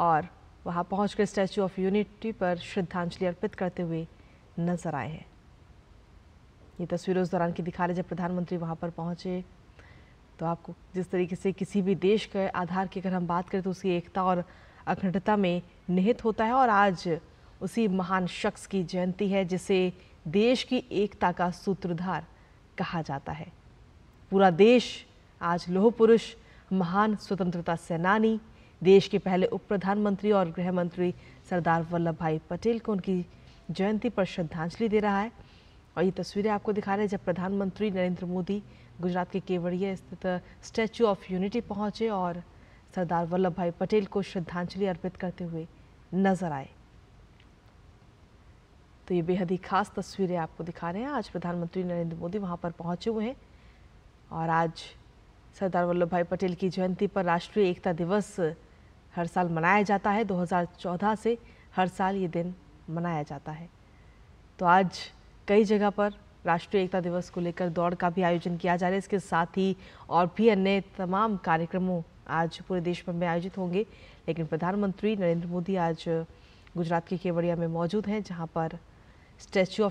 और वहां पहुंचकर स्टैचू ऑफ यूनिटी पर श्रद्धांजलि अर्पित करते हुए नजर आए हैं ये तस्वीर उस दौरान की दिखा रहे जब प्रधानमंत्री वहां पर पहुंचे तो आपको जिस तरीके से किसी भी देश के आधार की अगर हम बात करें तो उसकी एकता और अखंडता में निहित होता है और आज उसी महान शख्स की जयंती है जिसे देश की एकता का सूत्रधार कहा जाता है पूरा देश आज लोह पुरुष महान स्वतंत्रता सेनानी देश के पहले उप प्रधानमंत्री और गृह मंत्री सरदार वल्लभ भाई पटेल को उनकी जयंती पर श्रद्धांजलि दे रहा है और ये तस्वीरें आपको दिखा रहे हैं जब प्रधानमंत्री नरेंद्र मोदी गुजरात के केवड़िया स्थित स्टैचू ऑफ यूनिटी पहुंचे और सरदार वल्लभ भाई पटेल को श्रद्धांजलि अर्पित करते हुए नजर आए तो ये बेहद ही खास तस्वीरें आपको दिखा रहे हैं आज प्रधानमंत्री नरेंद्र मोदी वहाँ पर पहुंचे हुए हैं और आज सरदार वल्लभ भाई पटेल की जयंती पर राष्ट्रीय एकता दिवस हर साल मनाया जाता है 2014 से हर साल ये दिन मनाया जाता है तो आज कई जगह पर राष्ट्रीय एकता दिवस को लेकर दौड़ का भी आयोजन किया जा रहा है इसके साथ ही और भी अन्य तमाम कार्यक्रमों आज पूरे देश भर में आयोजित होंगे लेकिन प्रधानमंत्री नरेंद्र मोदी आज गुजरात के केवड़िया में मौजूद हैं जहाँ पर स्टैचू ऑफ